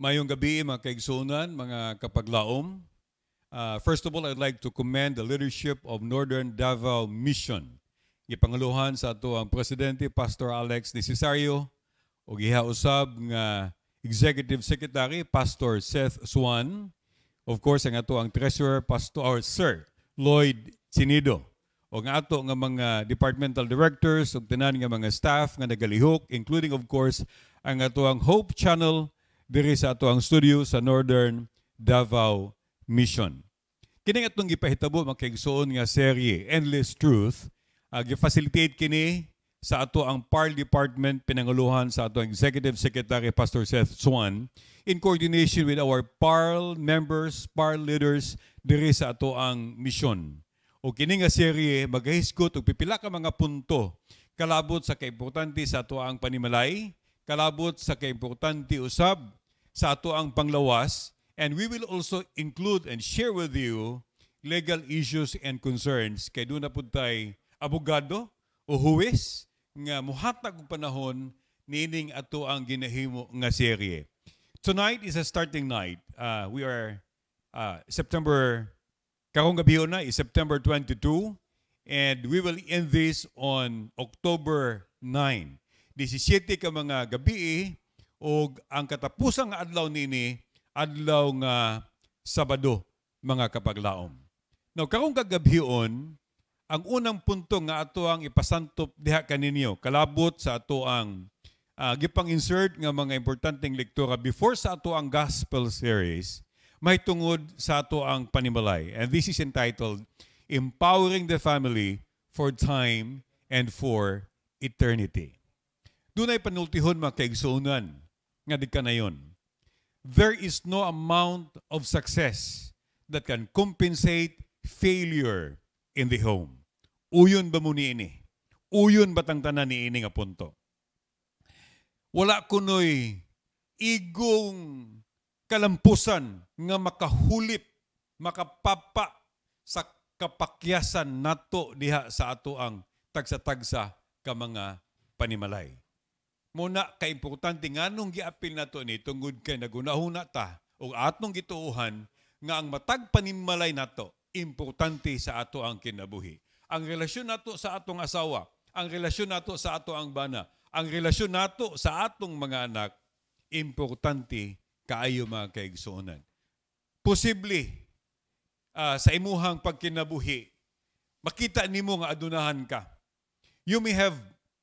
Mayong gabi mga kaigsunan, mga kapaglaom. Uh, first of all, I'd like to commend the leadership of Northern Davao Mission. Gipangaluhan sa ato ang Presidente Pastor Alex Necesario o gihausab nga Executive Secretary Pastor Seth Swan. Of course, ang ato ang Treasurer Pastor or Sir Lloyd Sinido. O nga ato nga mga departmental directors ug tanan nga mga staff nga nagalihok including of course ang ato ang Hope Channel diri sa ato ang studio sa Northern Davao Mission. Kining atong gipahitabo makigsuon nga serye Endless Truth uh, gi-facilitate kini sa ato ang PAR Department pinanguluhan sa ato Executive Secretary Pastor Seth Swan in coordination with our PARL members, PARL leaders diri sa ato ang mission. O kini nga serye magahisgot og pipila ka mga punto kalabot sa kaimportante sa ato ang panimalay, kalabot sa kaimportante usab sa ato ang panglawas and we will also include and share with you legal issues and concerns kay do na pud tay abogado o huwis nga muhatag og panahon nining ato ang ginahimo nga serye. Tonight is a starting night. Uh, we are uh, September karong gabi na is September 22 and we will end this on October 9. 17 ka mga gabi ug ang katapusang nga adlaw nini adlaw nga Sabado mga kapaglaom. Now karong kagabhion ang unang punto nga ato ang ipasantop diha kaninyo kalabot sa ato ang uh, ah, gipang insert nga mga importanteng lektura before sa ato ang gospel series may tungod sa ato ang panimalay and this is entitled Empowering the Family for Time and for Eternity. Dunay panultihon mga kaigsunan nga digkanayon. There is no amount of success that can compensate failure in the home. Uyon ba mo ni ini? Uyon ba tang tanan ni ini nga punto? Wala kunoy igong kalampusan nga makahulip, makapapa sa kapakyasan nato diha sa ato ang tagsa-tagsa ka mga panimalay. Muna ka importante nga nung giapil na to ni tungod kay nagunahuna ta o atong gituuhan nga ang matag panimalay nato importante sa ato ang kinabuhi. Ang relasyon nato sa atong asawa, ang relasyon nato sa ato ang bana, ang relasyon nato sa atong mga anak importante kaayo mga kaigsuonan. Posible uh, sa imuhang pagkinabuhi makita nimo nga adunahan ka. You may have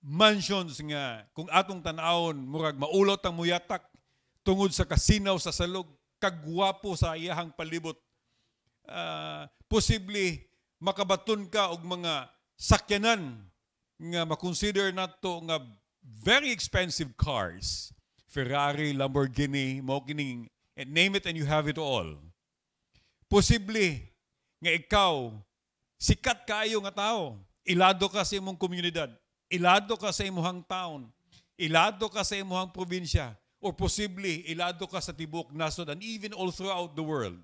mansions nga kung atong tanawon murag maulot ang muyatak tungod sa kasinaw sa salog kagwapo sa iyahang palibot uh, posible makabaton ka og mga sakyanan nga makonsider nato nga very expensive cars Ferrari, Lamborghini, mo kining and name it and you have it all. Posible nga ikaw sikat kaayo nga tao, ilado ka sa imong komunidad Ilado ka sa imuhang town. Ilado ka sa imuhang probinsya. Or possibly, ilado ka sa tibok nasod and even all throughout the world.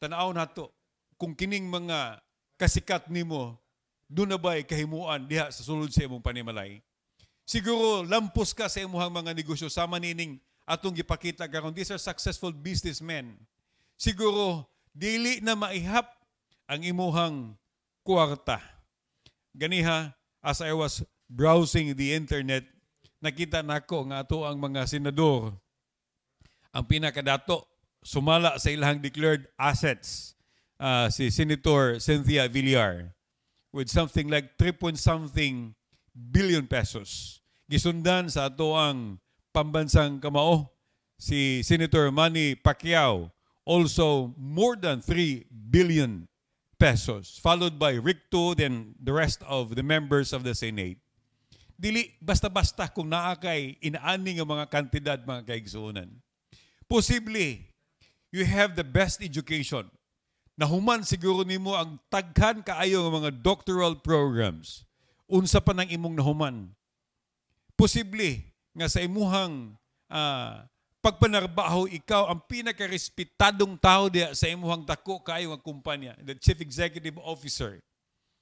Tanaw na to. Kung kining mga kasikat nimo, doon na ba'y kahimuan diha sa sulod sa imong panimalay? Siguro, lampos ka sa imuhang mga negosyo. sa manining atong gipakita karon These are successful businessmen. Siguro, dili na maihap ang imuhang kwarta Ganiha, as I was browsing the internet, nakita nako nga ato ang mga senador. Ang pinakadato, sumala sa ilang declared assets uh, si Senator Cynthia Villar with something like 3 point something billion pesos. Gisundan sa ato ang pambansang kamao si Senator Manny Pacquiao also more than 3 billion pesos, followed by Ricto, then the rest of the members of the Senate. Dili, basta-basta kung naa kay inaani nga mga kantidad, mga kaigsuunan. Posible, you have the best education. Nahuman siguro nimo ang taghan kaayo nga mga doctoral programs. Unsa pa nang imong nahuman. Posible nga sa imuhang uh, pagpanarbaho ikaw ang pinakarespetadong tao diya sa imuhang dako kayo ang kumpanya, the chief executive officer.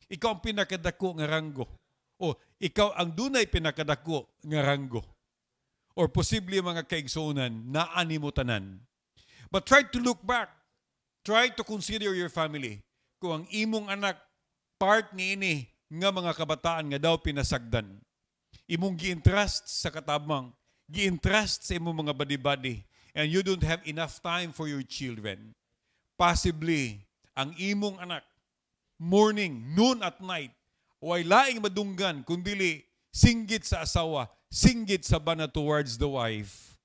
Ikaw ang pinakadako nga ranggo. O ikaw ang dunay pinakadako nga ranggo. Or posible mga kaigsunan na animo tanan. But try to look back. Try to consider your family. Kung ang imong anak part ni ini nga mga kabataan nga daw pinasagdan. Imong gi-interest sa katabang gi-entrust sa imong mga body-body and you don't have enough time for your children, possibly, ang imong anak, morning, noon at night, way laing madunggan, kundili singgit sa asawa, singgit sa bana towards the wife.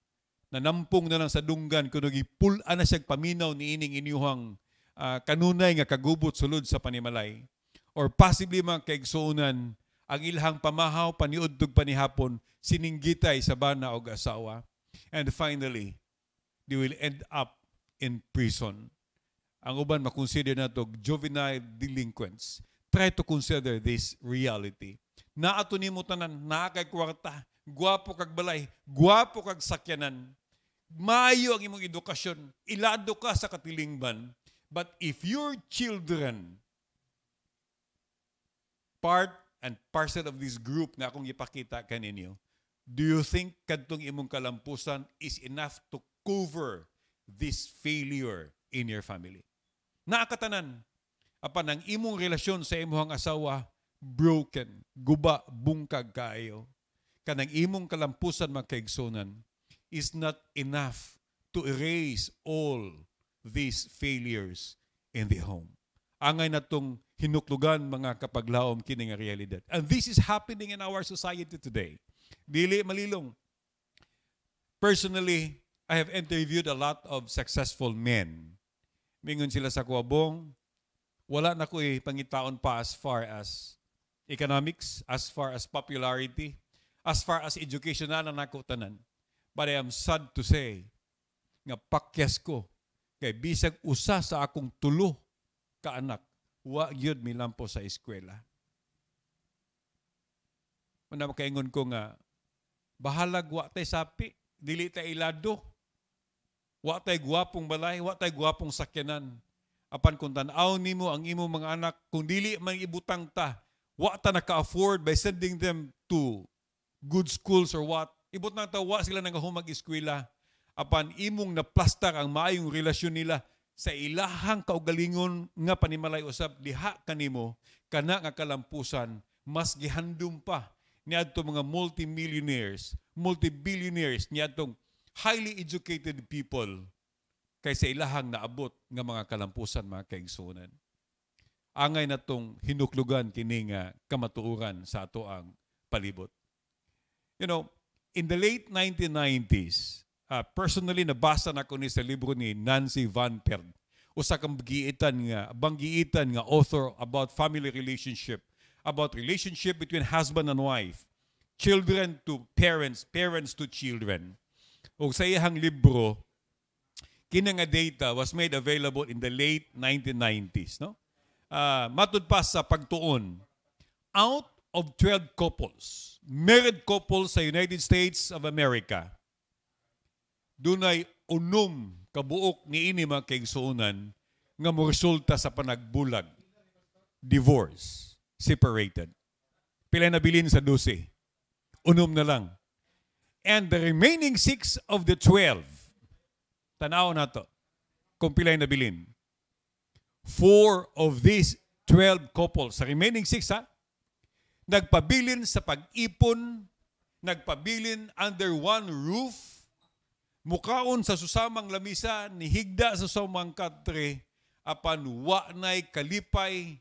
Nanampong na lang sa dunggan kung pull na siya paminaw ni ining inyuhang uh, kanunay nga kagubot sulod sa panimalay. Or possibly mga kaigsuunan, ang ilhang pamahaw paniudtog panihapon sininggitay sa bana og asawa and finally they will end up in prison ang uban makonsider nato juvenile delinquents try to consider this reality na naato nimo tanan na kay kwarta gwapo kag balay gwapo kag sakyanan maayo ang imong edukasyon ilado ka sa katilingban but if your children part and parcel of this group na akong ipakita kaninyo, do you think kadtong imong kalampusan is enough to cover this failure in your family? Naakatanan, apan ang imong relasyon sa imong asawa, broken, guba, bungkag kayo, Kanang imong kalampusan magkaigsunan is not enough to erase all these failures in the home angay na itong hinuklugan mga kapaglaom kining realidad. And this is happening in our society today. Dili malilong. Personally, I have interviewed a lot of successful men. Mingon sila sa kuabong, wala na ko eh, pangitaon pa as far as economics, as far as popularity, as far as education na nakutanan. But I am sad to say, nga pakyas ko, kay bisag usa sa akong tulo kaanak, wa gyud milampo sa eskwela. Muna makaingon ko nga, bahalag wa tay sapi, dili tay ilado, wa tay guwapong balay, wa tay guwapong sakyanan. Apan kung tanaw nimo ang imo mga anak, kung dili man ibutang ta, wa ta naka-afford by sending them to good schools or what, ibutang ta wa sila nang humag eskwela apan imong naplastar ang maayong relasyon nila sa ilahang kaugalingon nga panimalay usab diha kanimo kana nga kalampusan mas gihandom pa niadto mga multimillionaires, multibillionaires niadtong highly educated people kaysa ilahang naabot nga mga kalampusan mga kaigsunan. Angay na tong hinuklugan kini nga kamatuoran sa ato ang palibot. You know, in the late 1990s, Uh, personally, nabasa na ko ni sa libro ni Nancy Van Pert. Usa kang giitan nga, banggiitan nga author about family relationship, about relationship between husband and wife, children to parents, parents to children. O sa iyang libro, kini nga data was made available in the late 1990s. No? Uh, ah, matud pa sa pagtuon, out of 12 couples, married couples sa United States of America, dunay unum kabuok ni ini mga nga mo resulta sa panagbulag. Divorce. Separated. Pila na bilin sa 12. unum na lang. And the remaining 6 of the 12, tanaw na to, kung pilay na bilin. Four of these 12 couples, sa remaining 6 ha, nagpabilin sa pag-ipon, nagpabilin under one roof, Mukaon sa susamang lamisa, ni higda sa sumang katre, apan wa nay kalipay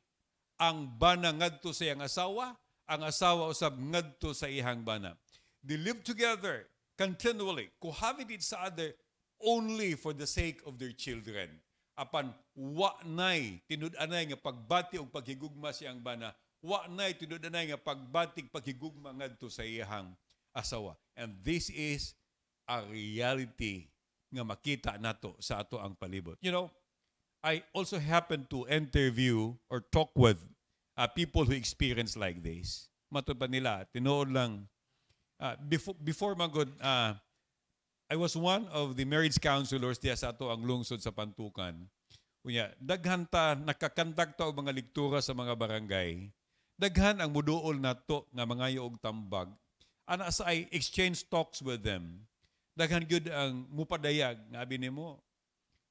ang bana ngadto sa iyang asawa, ang asawa usab ngadto sa iyang bana. They live together continually, cohabited sa other only for the sake of their children. Apan wa nay tinud-anay nga pagbati og paghigugma sa iyang bana, wa nay tinud-anay nga pagbati paghigugma ngadto sa iyang asawa. And this is a reality nga makita nato sa ato ang palibot. You know, I also happen to interview or talk with uh, people who experience like this. Matod pa nila, tinood lang. Uh, before, before magod, uh, I was one of the marriage counselors diya sa ato ang lungsod sa Pantukan. Kunya, daghanta, ta nakakandak og mga lektura sa mga barangay. Daghan ang muduol nato nga mga og tambag. Ana sa I exchange talks with them daghan gyud ang mupadayag nga abi nimo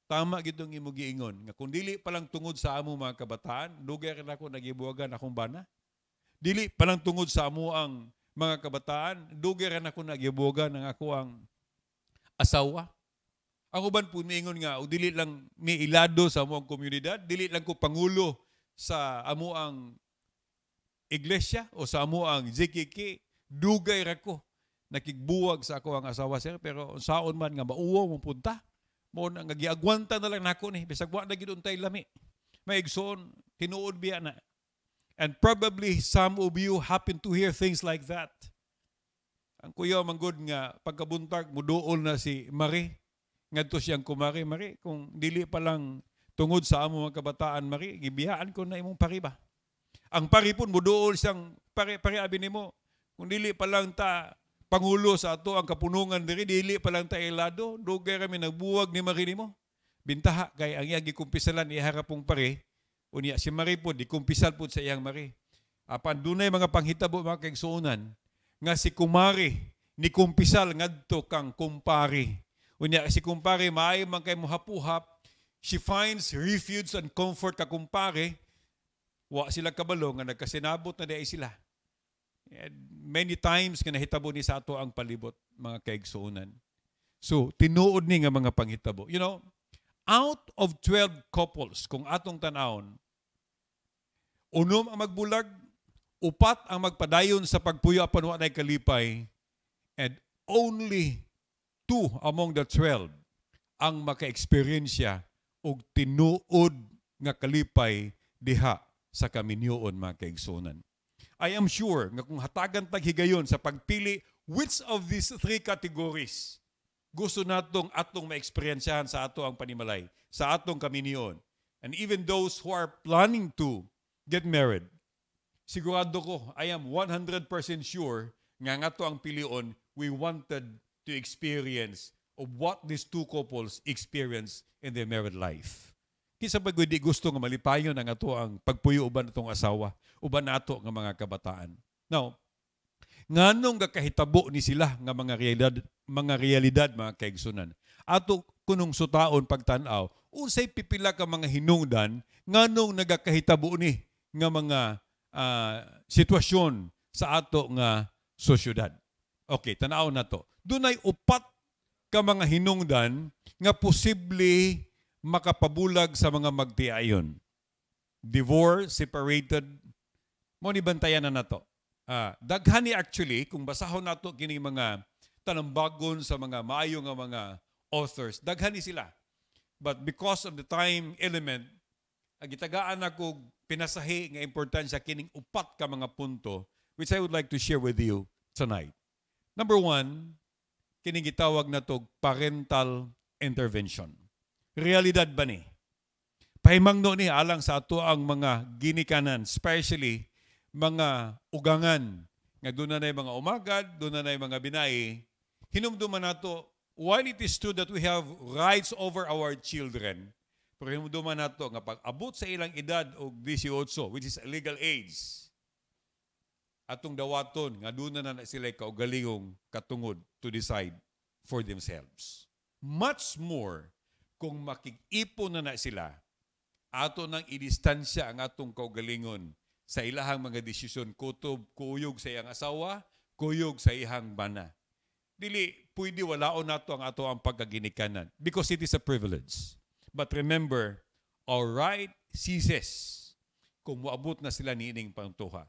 tama gitong ang imo giingon nga kung dili pa lang tungod sa amo mga kabataan dugay ra ko nagibuwagan akong bana dili pa lang tungod sa amo ang mga kabataan dugay ra nako nagibuwagan ang ako ang asawa ang uban po miingon nga o dili lang miilado sa amo ang komunidad dili lang ko pangulo sa amo ang iglesia o sa amo ang JKK dugay ra ko nakigbuwag sa ako ang asawa sir pero saon man nga mauwaw mo punta mo na nga giagwanta na lang nako ni bisag wa na gid untay lami maigsoon tinuod biya na and probably some of you happen to hear things like that ang kuya manggod nga pagkabuntag muduol na si Mari ngadto siyang kumari Mari kung dili pa lang tungod sa amo mga kabataan Mari gibihaan ko na imong pari ba ang pari pun muduol siyang pare pare abi nimo kung dili pa lang ta Pangulo sa ato ang kapunungan diri dili pa lang ta elado dugay kami nagbuwag ni Marie mo bintaha kay ang iyang gikumpisalan iharap pong pare unya si Marie po dikumpisal po sa iyang Marie apan dunay mga panghitabo mga kaigsuonan nga si kumari ni kumpisal ngadto kang kumpari unya si kumpari maayo man kay mohapuhap she finds refuge and comfort ka kumpare wa sila kabalo nga nagkasinabot na di sila And many times nga nahitabo ni sa ato ang palibot mga kaigsuunan. So, tinuod ni nga mga panghitabo. You know, out of 12 couples, kung atong tanawon, unom ang magbulag, upat ang magpadayon sa pagpuyo apan wa kalipay, and only two among the 12 ang maka-experyensya og tinuod nga kalipay diha sa kaminyoon mga kaigsunan. I am sure nga kung hatagan tag higayon sa pagpili which of these three categories gusto natong atong ma maexperyensahan sa ato ang panimalay, sa atong kaminion. And even those who are planning to get married, sigurado ko, I am 100% sure nga nga to ang pilion, we wanted to experience of what these two couples experience in their married life. Kisa ba di gusto nga malipayon ang ato ang pagpuyo uban atong asawa, uban nato nga mga kabataan. Now, nganong gakahitabo ni sila nga mga realidad mga realidad mga kaigsunan. Ato kunong sutaon pagtan-aw, unsay pipila ka mga hinungdan nganong nagakahitabo ni nga mga uh, sitwasyon sa ato nga sosyudad. Okay, tanaw na to. Dunay upat ka mga hinungdan nga posible makapabulag sa mga magtiayon. Divorce, separated, mo ni bantayan na nato. Ah, daghan actually kung basahon nato kini mga tanambagon sa mga maayo nga mga authors, daghani sila. But because of the time element, agitagaan ako pinasahi nga importansya kining upat ka mga punto which I would like to share with you tonight. Number one, kining gitawag na to parental intervention realidad ba ni? Pahimangno ni alang sa ato ang mga ginikanan, especially mga ugangan. Nga doon na mga umagad, doon na mga binay. Hinumduman nato, while it is true that we have rights over our children, pero hinumduman nato nga pag-abot sa ilang edad o 18, which is legal age, atong dawaton nga doon na na sila kaugalingong katungod to decide for themselves. Much more kung makig-ipon na na sila, ato nang idistansya ang atong kaugalingon sa ilahang mga desisyon kutob kuyog sa iyang asawa, kuyog sa iyang bana. Dili pwede walaon nato ang ato ang pagkaginikanan because it is a privilege. But remember, our right ceases kung muabot na sila niining pangtuha.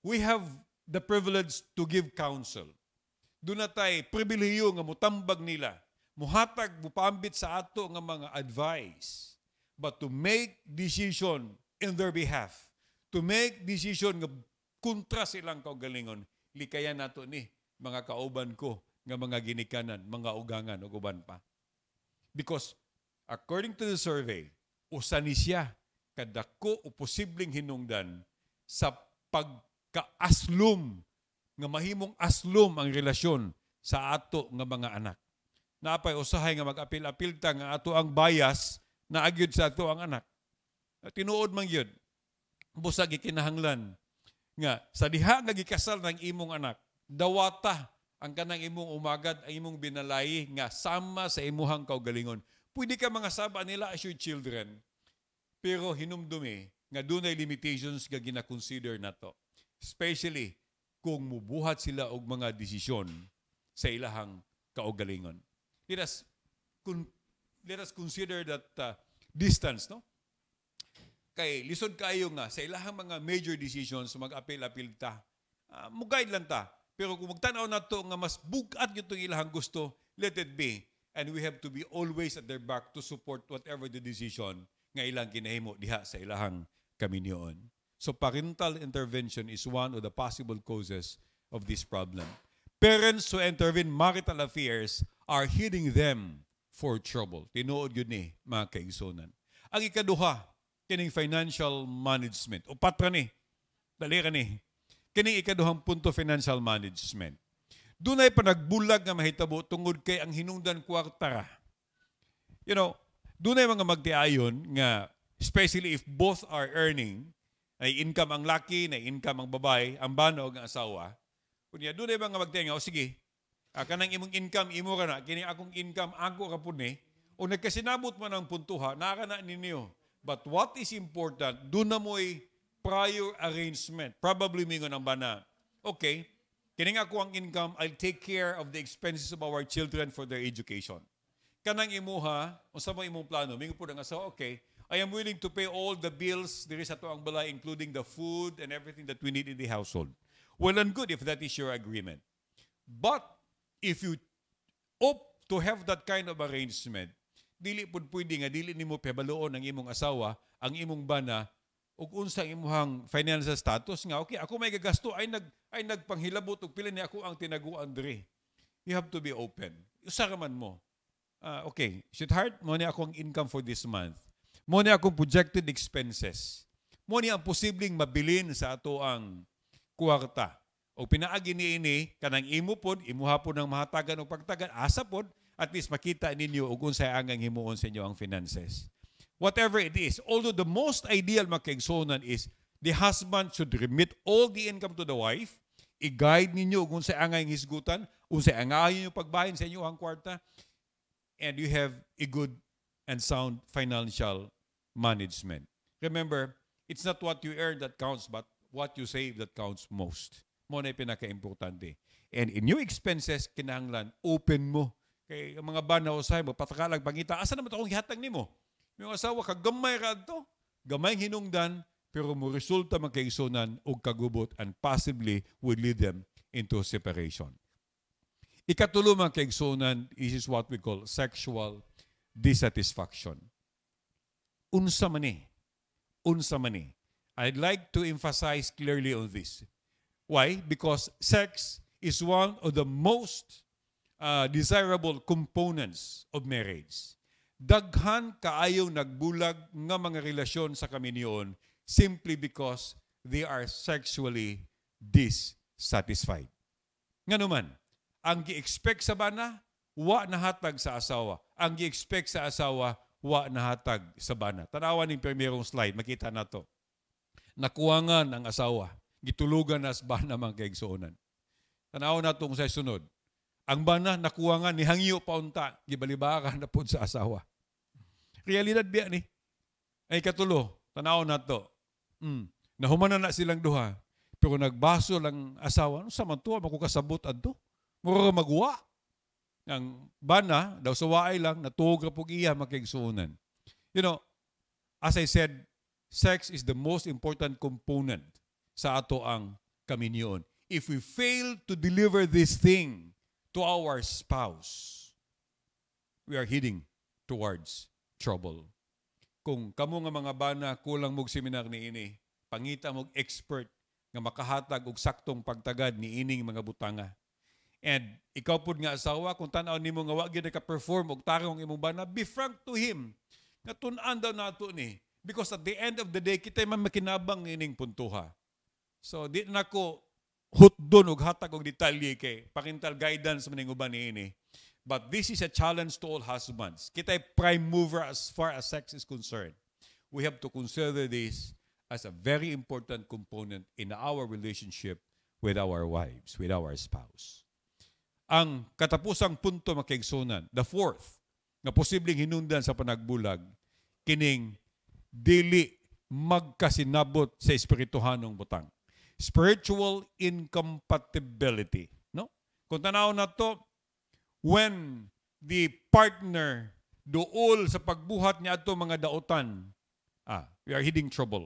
We have the privilege to give counsel. Doon na tayo pribilehiyo nga mutambag nila muhatag mupambit sa ato nga mga advice but to make decision in their behalf to make decision nga kontra silang kaugalingon likayan nato ni mga kauban ko nga mga ginikanan mga ugangan ug uban pa because according to the survey usa ni siya kadako o posibleng hinungdan sa pagkaaslum nga mahimong aslum ang relasyon sa ato nga mga anak napay usahay nga mag-apil-apil ta nga ato ang bias na agyod sa ato ang anak. Tinuod man yun. Busag gikinahanglan nga sa diha nga gikasal ng imong anak, dawata ang kanang imong umagad, ang imong binalay nga sama sa imuhang kaugalingon. Pwede ka mga saba nila as your children, pero hinumdumi nga dunay limitations nga gina-consider nato. Especially kung mubuhat sila og mga desisyon sa ilahang kaugalingon let us let us consider that uh, distance, no? Kay lisod kayo nga sa ilahang mga major decisions mag-apil-apil ta. Uh, ah, guide lang ta. Pero kung magtanaw na to nga mas bugat yung ilahang gusto, let it be. And we have to be always at their back to support whatever the decision nga ilang ginahimo diha sa ilahang kaminyoon. So parental intervention is one of the possible causes of this problem. Parents who intervene marital affairs are hitting them for trouble. Tinuod yun ni mga kaigsunan. Ang ikaduha, kining financial management. Upat ka ni. Dali ka ni. Kining ikaduhang punto financial management. Doon ay panagbulag nga mahitabo tungod kay ang hinungdan kwartara. You know, doon ay mga magtiayon nga especially if both are earning, ay income ang laki, na income ang babae, ang banog ang asawa. Kunya doon ay mga magtiayon nga, o sige, Ah, kanang imong income, imo ka na. Kini akong income, ako ka po ni. O nagkasinabot man ang puntuha, naka na ninyo. But what is important, do na mo'y prior arrangement. Probably mingon ang bana. Okay, kining ako ang income, I'll take care of the expenses of our children for their education. Kanang imuha, unsa mo imong plano? Mingo po nga asawa, okay, I am willing to pay all the bills there is ato ang balay including the food and everything that we need in the household. Well and good if that is your agreement. But if you opt to have that kind of arrangement, dili pud pwede nga dili nimo pabaloon ang imong asawa, ang imong bana ug unsa ang imong financial status nga okay ako may gagasto ay nag ay nagpanghilabot og pila ni ako ang tinaguan diri. You have to be open. Usa ka man mo. Uh, okay, sweetheart, mo ni ako ang income for this month. Mo ni akong projected expenses. Mo ni ang posibleng mabilin sa ato ang kuwarta o pinaagi ni ini kanang imo pod imuha pod ng mahatagan o pagtagan asa pod at least makita ninyo og unsay angang himuon sa inyo ang finances whatever it is although the most ideal makigsonan is the husband should remit all the income to the wife i-guide ninyo kung sa angay hisgutan, kung sa angay ninyo pagbahin sa inyo ang kwarta, and you have a good and sound financial management. Remember, it's not what you earn that counts, but what you save that counts most mo na pinaka And in new expenses, kinanglan, open mo. Kay mga banaw sa mo, patakalag pangita, asa naman akong gihatag nimo? May asawa, kagamay ka to. Gamay hinungdan, pero mo resulta magkaisunan o kagubot and possibly would lead them into separation. Ikatulong mga kaigsunan, this is what we call sexual dissatisfaction. Unsa man ni. Eh? Unsa man ni. Eh? I'd like to emphasize clearly on this. Why? Because sex is one of the most uh, desirable components of marriage. Daghan kaayo nagbulag nga mga relasyon sa kaminiyon simply because they are sexually dissatisfied. Nga naman, ang gi-expect sa bana, wa nahatag sa asawa. Ang gi-expect sa asawa, wa nahatag sa bana. Tanawan yung primerong slide, makita na to. Nakuwangan ang asawa gitulugan as bana man kay igsuonan. Tanaw na tong sa sunod. Ang bana nakuha nga ni hangyo paunta gibalibakan na pud sa asawa. Realidad biya ni. Ay katulo, tanaw na to. Mm. Nahuman na silang duha. Pero nagbaso lang asawa, no, sa man to, ah, makukasabot adto. Mura magwa. Ang bana, daw sa waay lang, natuog ra pug iya makigsuonan. You know, as I said, sex is the most important component sa ato ang kaminyon. If we fail to deliver this thing to our spouse, we are heading towards trouble. Kung kamo nga mga bana kulang mog seminar ni ini, pangita mog expert nga makahatag og saktong pagtagad ni ining mga butanga. And ikaw pud nga asawa kung tan-aw nimo nga wa gyud ka-perform og tarong imong bana, be frank to him. Nga tun-an daw nato ni because at the end of the day kita man makinabang ining puntuha. So, di na ko hutdon og hatag og detalye kay pakintal guidance man ning uban niini. But this is a challenge to all husbands. Kita prime mover as far as sex is concerned. We have to consider this as a very important component in our relationship with our wives, with our spouse. Ang katapusang punto makiigsunan, the fourth, na posibleng hinundan sa panagbulag, kining dili magkasinabot sa espirituhanong butang spiritual incompatibility. No? Kung tanaw na to, when the partner duol sa pagbuhat niya ato mga daotan, ah, we are heading trouble.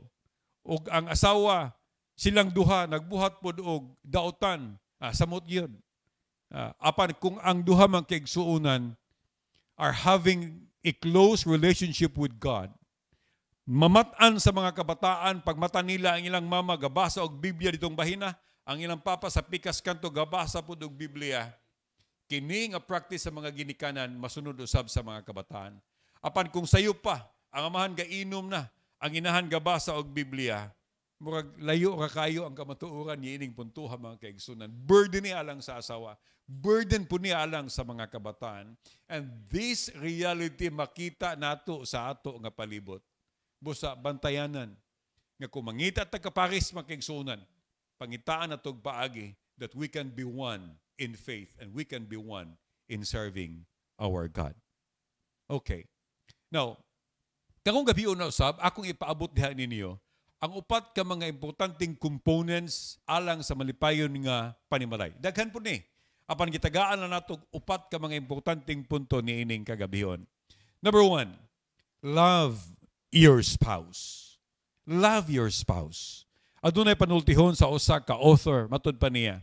O ang asawa, silang duha, nagbuhat po og daotan, ah, samot yun. Uh, apan kung ang duha man kay are having a close relationship with God, mamat-an sa mga kabataan, pagmata nila ang ilang mama, gabasa og Biblia ditong bahina, ang ilang papa sa pikas kanto, gabasa pud og Biblia. Kini nga practice sa mga ginikanan, masunod usab sa mga kabataan. Apan kung sayo pa, ang amahan gainom na, ang inahan gabasa og Biblia, murag layo ra kayo ang kamatuoran ni ining puntuha mga kaigsunan. Burden ni alang sa asawa, burden po ni alang sa mga kabataan. And this reality makita nato sa ato nga palibot busa bantayanan nga kumangita at tagkaparis makigsunan pangitaan atog paagi that we can be one in faith and we can be one in serving our God. Okay. Now, kakong gabi na usab, akong ipaabot diha ninyo ang upat ka mga importanteng components alang sa malipayon nga panimalay. Daghan po ni. Apan gitagaan na nato upat ka mga importanteng punto ni ining kagabihon. Number one, love your spouse. Love your spouse. Adunay panultihon sa usa ka author matud pa niya.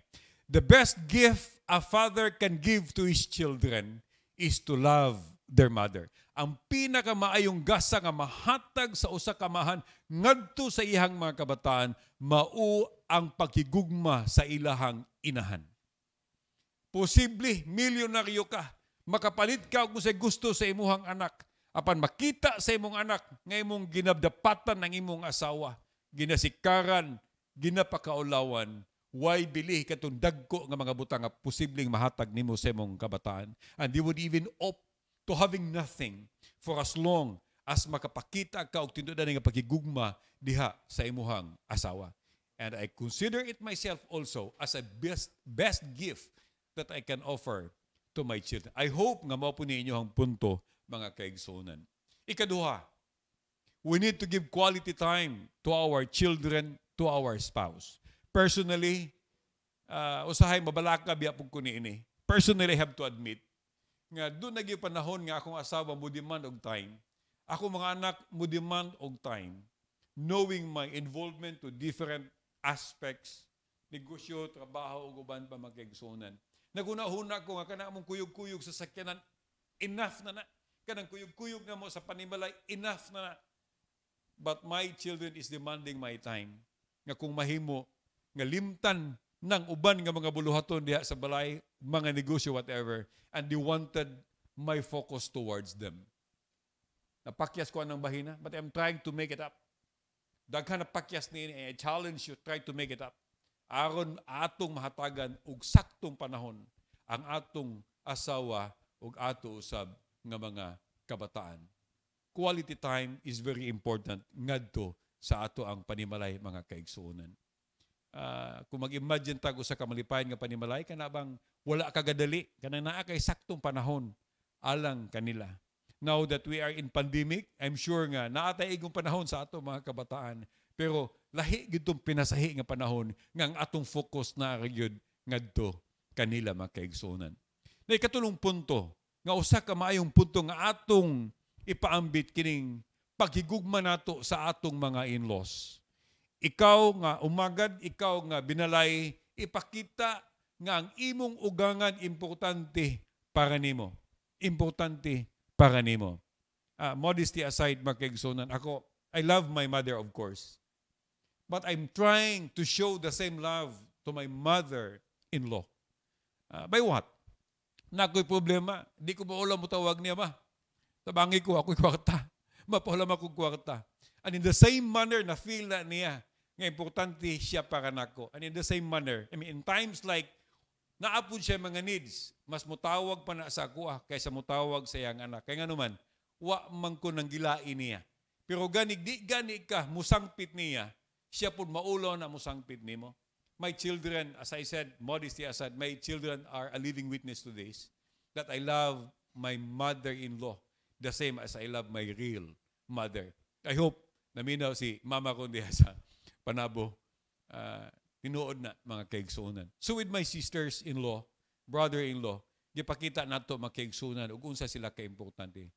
The best gift a father can give to his children is to love their mother. Ang pinakamaayong gasa nga mahatag sa usa ka mahan ngadto sa ihang mga kabataan mao ang pakigugma sa ilahang inahan. Posible milyonaryo ka, makapalit ka og sa gusto sa imuhang anak apan makita sa imong anak nga imong ginabdapatan ng imong asawa ginasikaran ginapakaulawan why bili katong dagko nga mga butang nga posibleng mahatag nimo sa imong kabataan and they would even opt to having nothing for as long as makapakita ka og tindudan nga pagigugma diha sa imuhang asawa and i consider it myself also as a best best gift that i can offer to my children i hope nga mao po ninyo ang punto mga kaigsunan. Ikaduha, we need to give quality time to our children, to our spouse. Personally, uh, usahay mabalaka biya pag kuniini. Personally, I have to admit, nga doon naging panahon nga akong asawa mo demand og time. Ako mga anak mo demand og time. Knowing my involvement to different aspects, negosyo, trabaho, ug uban pa magkaigsunan. Nagunahuna ko nga kana mong kuyog-kuyog sa sakyanan, enough na na. Kanang kuyog-kuyog na mo sa panimalay, enough na na. But my children is demanding my time. Nga kung mahimo, nga limtan ng uban nga mga buluhaton diha sa balay, mga negosyo, whatever. And they wanted my focus towards them. Napakyas ko ng bahina, but I'm trying to make it up. Daghan pakyas ni I challenge you, try to make it up. Aron atong mahatagan og saktong panahon ang atong asawa ug ato usab nga mga kabataan. Quality time is very important ngadto sa ato ang panimalay mga kaigsuonan. Uh, kung mag-imagine tago sa kamalipayan nga panimalay, kanabang wala kagadali, kanang naa kay saktong panahon alang kanila. Now that we are in pandemic, I'm sure nga naatay igong panahon sa ato mga kabataan. Pero lahi gitong pinasahi nga panahon nga ang atong focus na gyud ngadto kanila mga kaigsuonan. Na ikatulong punto nga usa ka maayong punto nga atong ipaambit kining paghigugma nato sa atong mga in-laws. Ikaw nga umagad, ikaw nga binalay, ipakita nga ang imong ugangan importante para nimo. Importante para nimo. Uh, modesty aside, makigsunan ako, I love my mother of course. But I'm trying to show the same love to my mother-in-law. Uh, by what? na ako'y problema. Di ko maulam mo tawag niya ba? Tabangi ko ako'y kwarta. Mapaulam akong kwarta. And in the same manner na feel na niya nga importante siya para nako. And in the same manner, I mean, in times like naapod siya mga needs, mas mutawag pa na sa ako ah, kaysa mutawag sa iyang anak. Kaya nga naman, wa man ko nang gilain niya. Pero ganig di ganig ka, musangpit niya, siya po maulo na musangpit nimo my children, as I said, modesty aside, my children are a living witness to this, that I love my mother-in-law the same as I love my real mother. I hope naminaw si Mama ko Kundi sa panabo. Uh, tinuod na mga kaigsunan. So with my sisters-in-law, brother-in-law, gipakita nato mga kaigsunan ug unsa sila ka importante.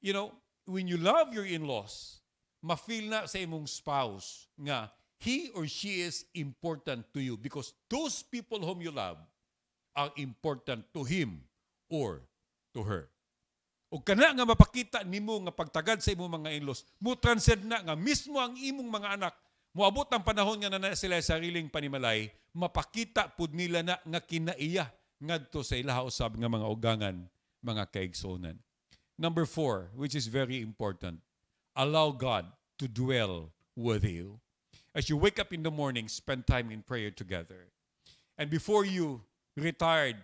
You know, when you love your in-laws, ma-feel na sa imong spouse nga he or she is important to you because those people whom you love are important to him or to her. O kana nga mapakita nimo nga pagtagad sa imong mga in-laws, mo transcend na nga mismo ang imong mga anak, moabot ang panahon nga na sila sa sariling panimalay, mapakita pud nila na nga kinaiya ngadto sa ilaha usab nga mga ugangan, mga kaigsoonan. Number four, which is very important, allow God to dwell with you. As you wake up in the morning, spend time in prayer together. And before you retire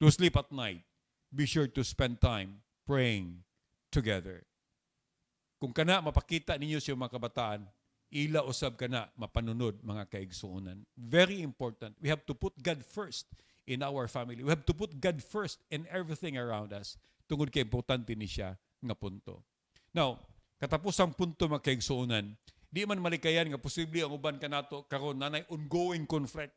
to sleep at night, be sure to spend time praying together. Kung kana mapakita ninyo sa mga kabataan, ila usab kana mapanunod mga kaigsuonan. Very important. We have to put God first in our family. We have to put God first in everything around us. Tungod kay importante ni siya nga punto. Now, katapos ang punto mga kaigsuonan, Di man malikayan nga posible ang uban kanato karon nanay ongoing conflict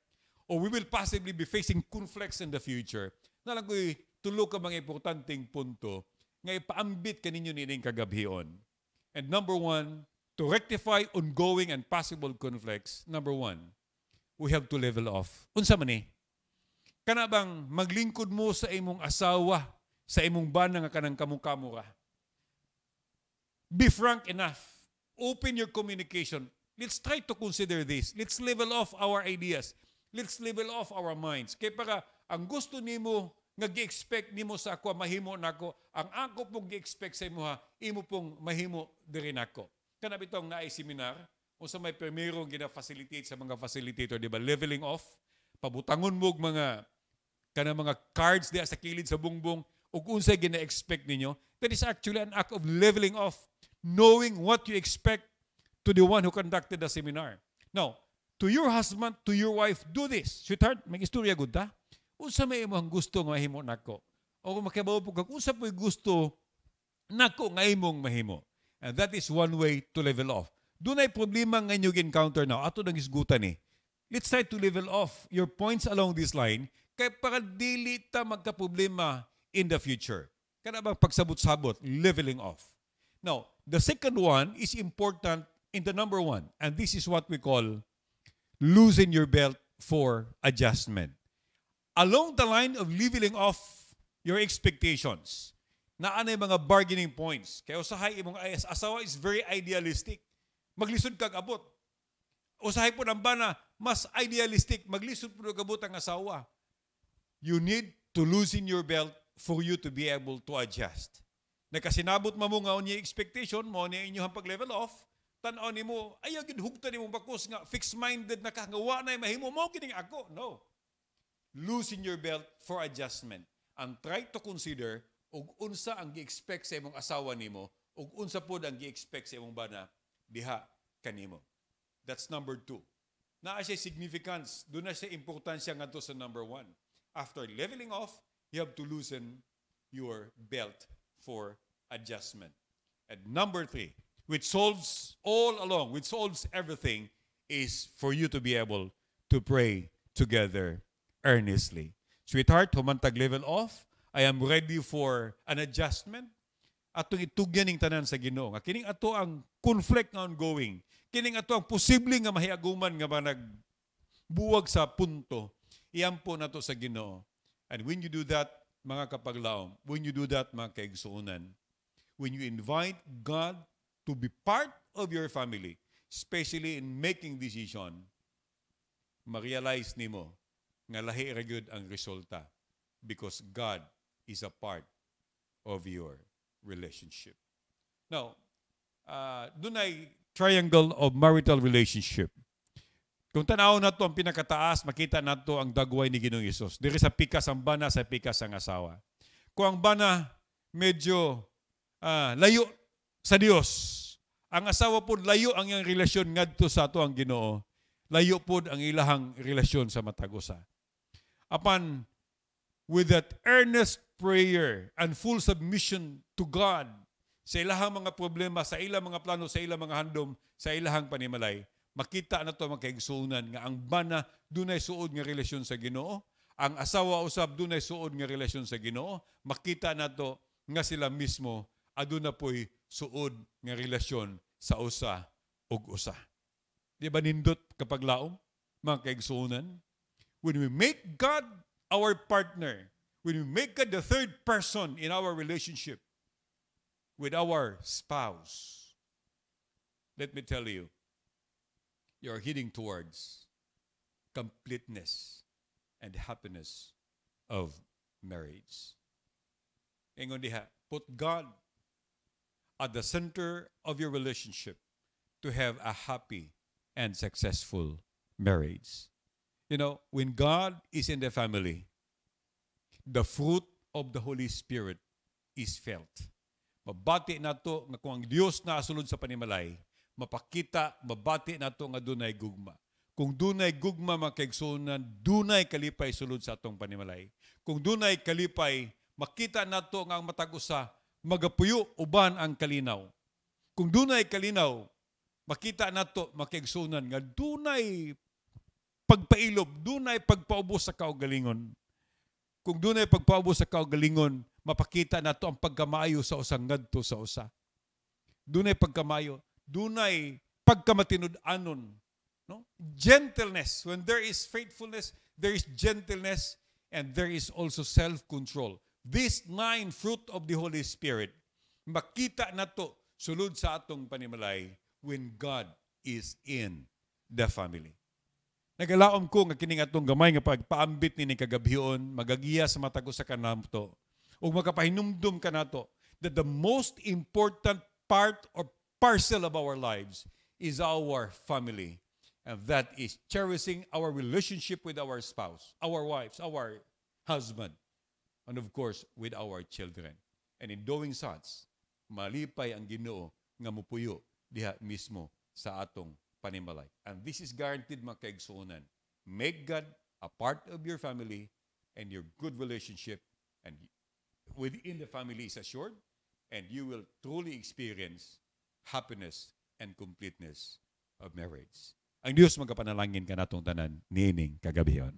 or we will possibly be facing conflicts in the future. Nalang ko'y tulo ka mga importanteng punto nga ipaambit kaninyo nining kagabhion. And number one, to rectify ongoing and possible conflicts, number one, we have to level off. Unsa man eh? Kana bang maglingkod mo sa imong asawa, sa imong bana nga kanang kamukamo ka? Be frank enough open your communication. Let's try to consider this. Let's level off our ideas. Let's level off our minds. Kaya para ang gusto nimo nga gi-expect nimo sa ako mahimo nako ang ako pong gi-expect sa imo ha imo pong mahimo diri nako kana bitong naay seminar unsa may primero gina-facilitate sa mga facilitator di ba leveling off pabutangon mo mga kana mga cards diya sa kilid sa bungbong ug unsay gina-expect ninyo that is actually an act of leveling off knowing what you expect to the one who conducted the seminar. Now, to your husband, to your wife, do this. Sweetheart, may istorya good, ta. Unsa may imo ang gusto nga himo nako? O kung makibaw po kag unsa po'y gusto nako nga imong mahimo. And that is one way to level off. Dunay problema nga inyo encounter now. Ato nang isgutan ni. Eh. Let's try to level off your points along this line kay para dili ta magka problema in the future. Kana bang pagsabot-sabot, leveling off. Now, the second one is important in the number one, and this is what we call losing your belt for adjustment. Along the line of leveling off your expectations, naanay mga bargaining points. Kaya usahay imong asawa is very idealistic. Maglisod kag abot. Usahay po ng bana, mas idealistic. Maglisod po kabot ang asawa. You need to loosen your belt for you to be able to adjust. Nakasinabot mo nga niya expectation mo inyo ang pag-level off, tanaw ni mo, ayaw gid hugta ni mo bakos nga fixed-minded na kahangawa na mahimo mo kining ako. No. Loosen your belt for adjustment and try to consider og unsa ang gi-expect sa imong asawa nimo og unsa pod ang gi-expect sa imong bana diha kanimo. That's number two. Naa siya significance, doon na siya importansya ngadto sa number one. After leveling off, you have to loosen your belt for adjustment. And number three, which solves all along, which solves everything, is for you to be able to pray together earnestly. Sweetheart, humantag level off. I am ready for an adjustment. Atong itugyan ning tanan sa Ginoo. kining ato ang conflict nga ongoing. Kining ato ang posible nga mahiaguman nga ba nagbuwag sa punto. Iyan po nato sa Ginoo. And when you do that, mga kapaglaom, when you do that, mga kaigsuunan, when you invite God to be part of your family, especially in making decision, ma-realize nimo nga lahi ra ang resulta because God is a part of your relationship. Now, uh, dunay triangle of marital relationship. Kung tanaw na to ang pinakataas, makita na to ang dagway ni Ginoong Isus. Diri sa pikas ang bana, sa pikas ang asawa. Kung ang bana medyo uh, layo sa Dios, ang asawa po layo ang iyang relasyon ngadto sa ato ang Ginoo. Layo po ang ilahang relasyon sa matagusa. usa. Apan with that earnest prayer and full submission to God sa ilahang mga problema, sa ilang mga plano, sa ilang mga handom, sa ilahang panimalay, makita na to magkaigsunan nga ang bana dunay suod nga relasyon sa Ginoo, ang asawa usab dunay suod nga relasyon sa Ginoo, makita na to nga sila mismo aduna ah, poy suod nga relasyon sa usa ug usa. Di ba nindot kapag laom? Mga When we make God our partner, when we make God the third person in our relationship with our spouse, let me tell you, you're heading towards completeness and happiness of marriage. Ingon diha, put God at the center of your relationship to have a happy and successful marriage. You know, when God is in the family, the fruit of the Holy Spirit is felt. Mabati na to nga kung ang Diyos na asulod sa panimalay, mapakita, mabati nato nga dunay gugma. Kung dunay gugma makaigsunan, dunay kalipay sulod sa atong panimalay. Kung dunay kalipay, makita nato nga matag usa magapuyo uban ang kalinaw. Kung dunay kalinaw, makita nato makaigsunan nga dunay pagpailob, dunay pagpaubos sa kaugalingon. Kung dunay pagpaubos sa kaugalingon, mapakita nato ang pagkamayo sa usang ngadto sa usa. Dunay pagkamayo dunay pagkamatinud anon No? Gentleness. When there is faithfulness, there is gentleness and there is also self-control. this nine fruit of the Holy Spirit, makita na to sulod sa atong panimalay when God is in the family. Nagalaom ko nga kining atong gamay nga pagpaambit ni kagabhion, magagiya sa mata ko sa kanamto, ug magapahinumdum kanato that the most important part or parcel of our lives is our family. And that is cherishing our relationship with our spouse, our wives, our husband, and of course, with our children. And in doing such, malipay ang ginoo nga mupuyo diha mismo sa atong panimalay. And this is guaranteed mga kaigsuunan. Make God a part of your family and your good relationship and within the family is assured and you will truly experience happiness and completeness of marriage. Ang Diyos magkapanalangin ka natong tanan niining kagabihan.